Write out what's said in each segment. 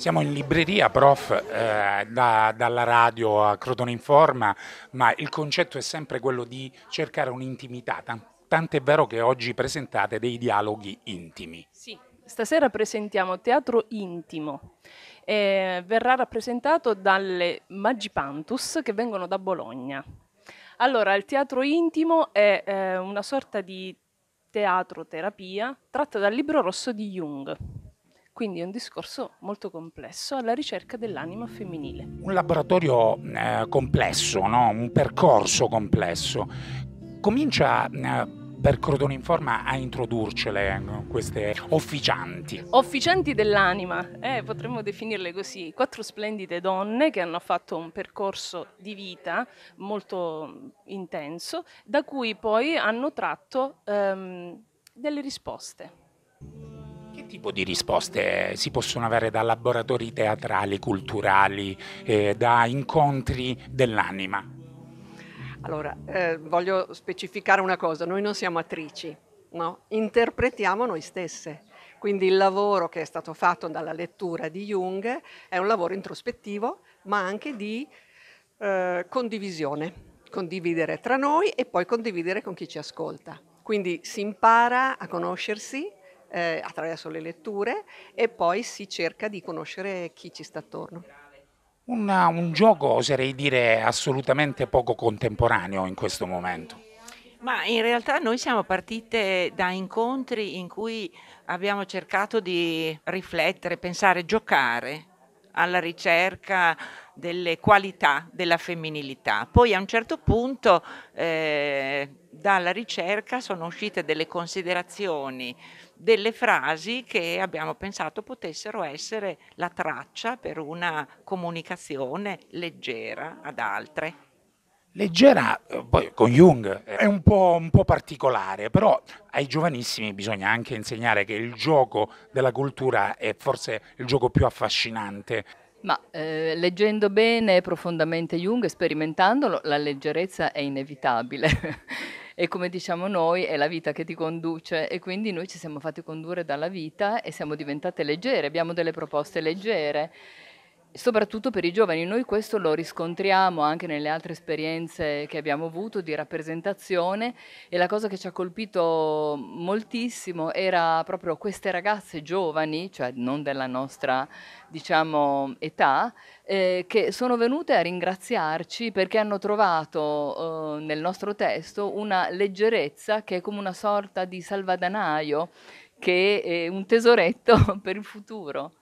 Siamo in libreria, prof, eh, da, dalla radio a Crotone Informa, ma il concetto è sempre quello di cercare un'intimità, tant'è vero che oggi presentate dei dialoghi intimi. Sì, stasera presentiamo Teatro Intimo. Eh, verrà rappresentato dalle Magipantus che vengono da Bologna. Allora, il teatro intimo è eh, una sorta di teatro terapia tratta dal libro rosso di Jung. Quindi è un discorso molto complesso alla ricerca dell'anima femminile. Un laboratorio eh, complesso, no? un percorso complesso. Comincia eh, per Crodone in Forma a introdurcele eh, queste officianti. Officianti dell'anima, eh, potremmo definirle così, quattro splendide donne che hanno fatto un percorso di vita molto mm, intenso, da cui poi hanno tratto ehm, delle risposte tipo di risposte si possono avere da laboratori teatrali, culturali, eh, da incontri dell'anima? Allora, eh, voglio specificare una cosa, noi non siamo attrici, no? interpretiamo noi stesse. Quindi il lavoro che è stato fatto dalla lettura di Jung è un lavoro introspettivo, ma anche di eh, condivisione, condividere tra noi e poi condividere con chi ci ascolta. Quindi si impara a conoscersi, eh, attraverso le letture e poi si cerca di conoscere chi ci sta attorno. Una, un gioco oserei dire assolutamente poco contemporaneo in questo momento. Ma in realtà noi siamo partite da incontri in cui abbiamo cercato di riflettere, pensare, giocare alla ricerca delle qualità della femminilità. Poi a un certo punto eh, dalla ricerca sono uscite delle considerazioni, delle frasi che abbiamo pensato potessero essere la traccia per una comunicazione leggera ad altre. Leggera, eh, poi con Jung, è un po', un po' particolare, però ai giovanissimi bisogna anche insegnare che il gioco della cultura è forse il gioco più affascinante ma eh, leggendo bene profondamente Jung, sperimentandolo, la leggerezza è inevitabile. e come diciamo noi, è la vita che ti conduce e quindi noi ci siamo fatti condurre dalla vita e siamo diventate leggere, abbiamo delle proposte leggere soprattutto per i giovani. Noi questo lo riscontriamo anche nelle altre esperienze che abbiamo avuto di rappresentazione e la cosa che ci ha colpito moltissimo era proprio queste ragazze giovani, cioè non della nostra diciamo, età, eh, che sono venute a ringraziarci perché hanno trovato eh, nel nostro testo una leggerezza che è come una sorta di salvadanaio, che è un tesoretto per il futuro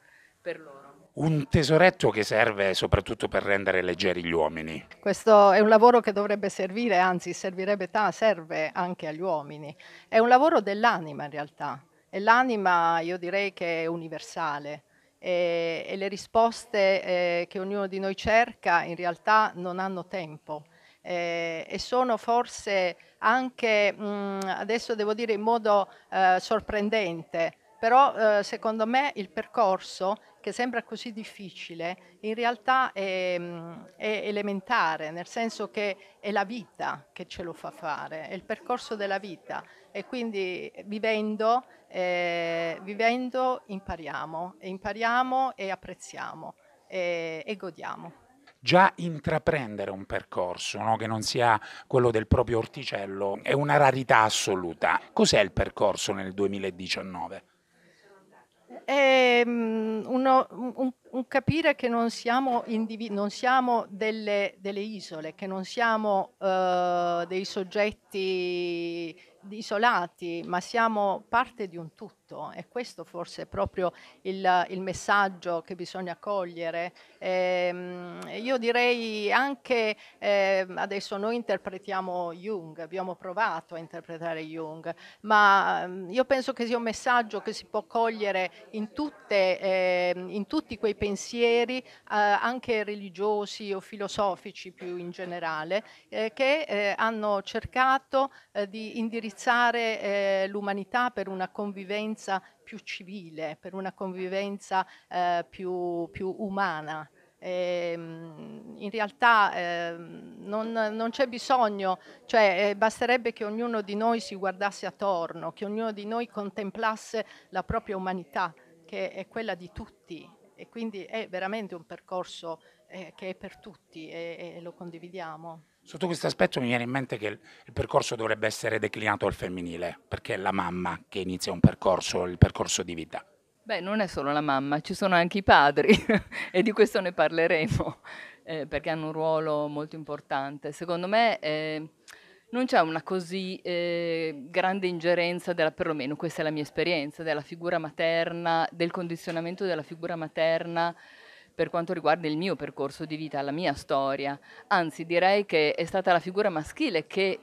per loro un tesoretto che serve soprattutto per rendere leggeri gli uomini. Questo è un lavoro che dovrebbe servire, anzi servirebbe ta, serve anche agli uomini. È un lavoro dell'anima in realtà e l'anima io direi che è universale e, e le risposte eh, che ognuno di noi cerca in realtà non hanno tempo. Eh, e sono forse anche, mh, mm, adesso devo dire in modo eh, sorprendente, però eh, secondo me il percorso che sembra così difficile in realtà è, mm, è, elementare, nel senso che è la vita che ce lo fa fare, è il percorso della vita e quindi vivendo, eh, vivendo impariamo, e impariamo e apprezziamo e, e godiamo già intraprendere un percorso no? che non sia quello del proprio orticello è una rarità assoluta. Cos'è il percorso nel 2019? è ehm, uno, un, un, capire che non siamo, individu- non siamo delle, delle, isole, che non siamo eh, dei soggetti isolati, ma siamo parte di un tutto diritto e questo forse è proprio il, il messaggio che bisogna cogliere. Eh, io direi anche, eh, adesso noi interpretiamo Jung, abbiamo provato a interpretare Jung, ma ehm, io penso che sia un messaggio che si può cogliere in, tutte, eh, in tutti quei pensieri, eh, anche religiosi o filosofici più in generale, eh, che eh, hanno cercato di indirizzare l'umanità per una convivenza convivenza più civile, per una convivenza eh, più, più umana. Eh, in realtà eh, non, non c'è bisogno, cioè eh, basterebbe che ognuno di noi si guardasse attorno, che ognuno di noi contemplasse la propria umanità, che è quella di tutti e quindi è veramente un percorso eh, che è per tutti e, e lo condividiamo. Sotto questo aspetto mi viene in mente che il percorso dovrebbe essere declinato al femminile, perché è la mamma che inizia un percorso, il percorso di vita. Beh, non è solo la mamma, ci sono anche i padri e di questo ne parleremo, eh, perché hanno un ruolo molto importante. Secondo me eh, non c'è una così eh, grande ingerenza, della, perlomeno questa è la mia esperienza, della figura materna, del condizionamento della figura materna per quanto riguarda il mio percorso di vita, la mia storia. Anzi, direi che è stata la figura maschile che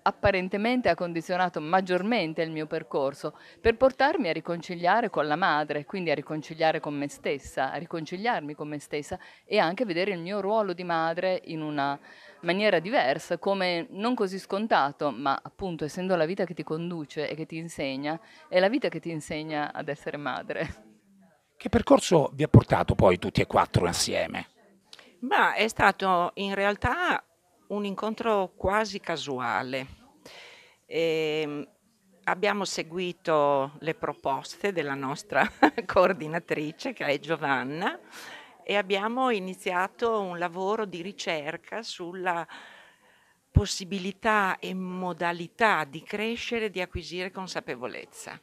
apparentemente ha condizionato maggiormente il mio percorso per portarmi a riconciliare con la madre, quindi a riconciliare con me stessa, a riconciliarmi con me stessa e anche vedere il mio ruolo di madre in una maniera diversa, come non così scontato, ma appunto essendo la vita che ti conduce e che ti insegna, è la vita che ti insegna ad essere madre. Che percorso vi ha portato poi tutti e quattro assieme? Ma è stato in realtà un incontro quasi casuale. E ehm, abbiamo seguito le proposte della nostra coordinatrice, che è Giovanna, e abbiamo iniziato un lavoro di ricerca sulla possibilità e modalità di crescere e di acquisire consapevolezza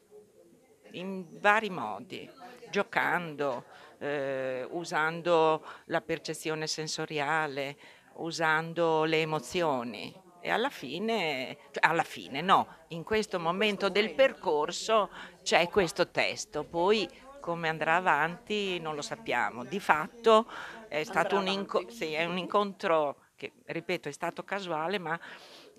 in vari modi, giocando, eh, usando la percezione sensoriale, usando le emozioni. E alla fine, cioè, alla fine no, in questo momento del percorso c'è questo testo, poi come andrà avanti non lo sappiamo. Di fatto è stato un, inco- sì, è un incontro che, ripeto, è stato casuale, ma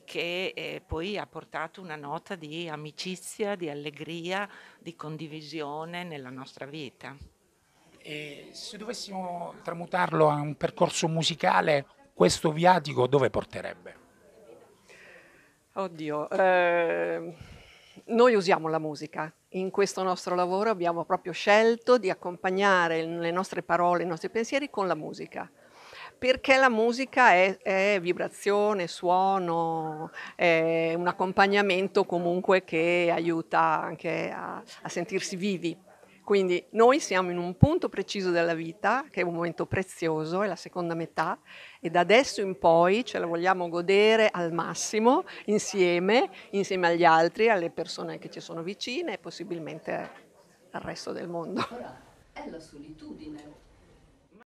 che eh, poi ha portato una nota di amicizia, di allegria, di condivisione nella nostra vita. E se dovessimo tramutarlo a un percorso musicale, questo viatico dove porterebbe? Oddio, eh, noi usiamo la musica. In questo nostro lavoro abbiamo proprio scelto di accompagnare le nostre parole, i nostri pensieri con la musica perché la musica è, è vibrazione, suono, è un accompagnamento comunque che aiuta anche a, a sentirsi vivi. Quindi noi siamo in un punto preciso della vita, che è un momento prezioso, è la seconda metà, e da adesso in poi ce la vogliamo godere al massimo, insieme, insieme agli altri, alle persone che ci sono vicine e possibilmente al resto del mondo. Ora è la solitudine